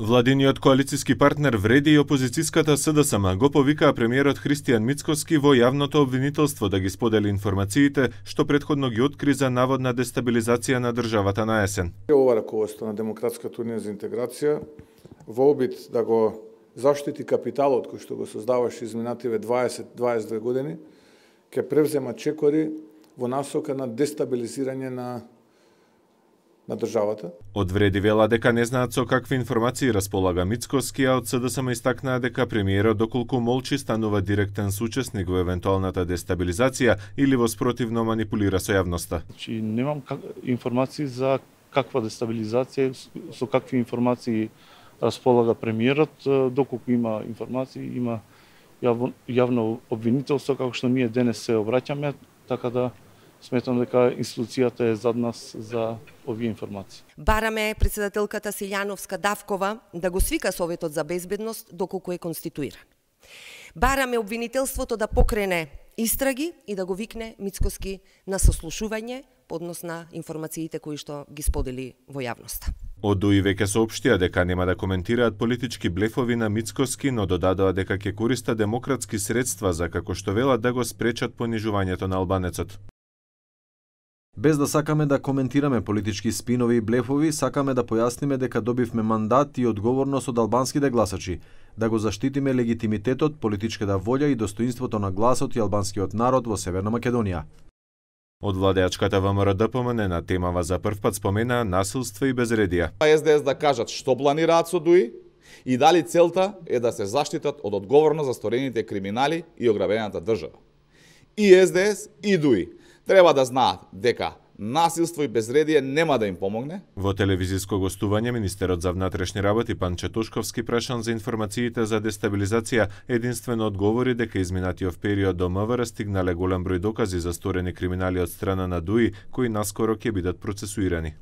Владиниот коалициски партнер Вреди и опозицијската СДСМ го повикаа премиерот Христијан Мицковски во јавното обвинителство да ги сподели информациите што предходно ги откри за наводна дестабилизација на државата на есен. Ова раководство на Демократската унија за интеграција во обид да го заштити капиталот кој што го создаваше изминативе 20-22 години, ќе превзема чекори во насока на дестабилизирање на на државата. Од вреди вела дека не знаат со какви информации располага Мицкоски, а од СДСМ истакнаа дека премиерот доколку молчи станува директен сучесник во евентуалната дестабилизација или во спротивно манипулира со јавноста. Значи, немам как... информации за каква дестабилизација, со какви информации располага премиерот, доколку има информации, има јавно, јавно обвинителство, како што ние денес се обраќаме, така да сметам дека институцијата е зад нас за овие информации. Бараме председателката Силјановска Давкова да го свика Советот за безбедност доколку е конституиран. Бараме обвинителството да покрене истраги и да го викне Мицкоски на сослушување по однос на информациите кои што ги сподели во јавноста. Од ДУИ веќе сообштија дека нема да коментираат политички блефови на Мицкоски, но додадоа дека ќе користа демократски средства за како што велат да го спречат понижувањето на албанецот. Без да сакаме да коментираме политички спинови и блефови, сакаме да појасниме дека добивме мандат и одговорност од албанските гласачи, да го заштитиме легитимитетот, политичката волја и достоинството на гласот и албанскиот народ во Северна Македонија. Од владеачката ВМРО ДПМН на темава за прв пат спомена насилство и безредија. СДС да кажат што планираат со ДУИ и дали целта е да се заштитат од одговорност за сторените криминали и ограбената држава. И СДС и ДУИ треба да знаат дека насилство и безредие нема да им помогне. Во телевизиско гостување, министерот за внатрешни работи Пан Четушковски прашан за информациите за дестабилизација, единствено одговори дека изминатиот период до МВР стигнале голем број докази за сторени криминали од страна на ДУИ, кои наскоро ќе бидат процесуирани.